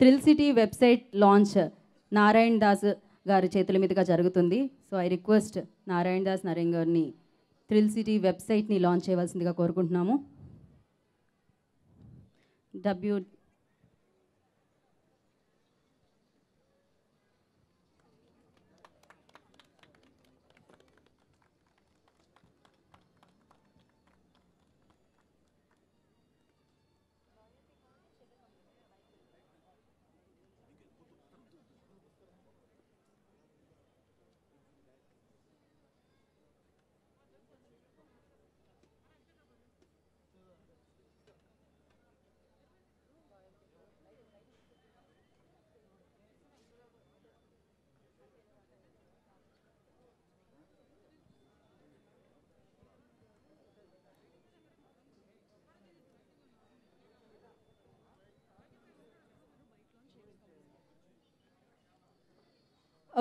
thrill City website launch Narayana Das గారి చేతుల మీదుగా జరుగుతుంది so I request Narayana Das Naren గారిని థ్రిల్ సిటీ వెబ్సైట్ని లాంచ్ చేయవలసిందిగా కోరుకుంటున్నాము డబ్ల్యూ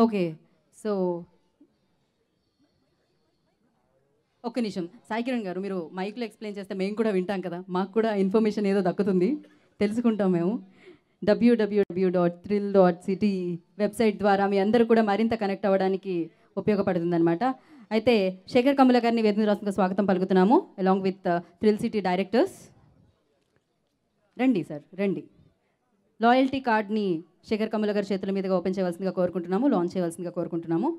ఓకే సో ఒక్క నిమిషం సాయి కిరణ్ గారు మీరు మైక్లో ఎక్స్ప్లెయిన్ చేస్తే మేము కూడా వింటాం కదా మాకు కూడా ఇన్ఫర్మేషన్ ఏదో దక్కుతుంది తెలుసుకుంటాం మేము W W W dot Thrill dot City website ద్వారా మీ అందరూ కూడా మరింత కనెక్ట్ అవ్వడానికి ఉపయోగపడుతుందన్నమాట అయితే శేఖర్ కమల గారిని వేదిక రాష్ట్రంగా స్వాగతం పలుకుతున్నాము along with Thrill City directors రండి సార్ రండి లాయల్టీ కార్డ్ని శేఖర్ కమల గారి చేతుల మీదుగా ఓపెన్ చేయవలసిందిగా కోరుకుంటున్నాము లాంచ్ చేయవలసిందిగా కోరుకుంటున్నాము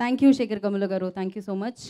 థ్యాంక్ యూ శేఖర్ కమల గారు థ్యాంక్ యూ సో మచ్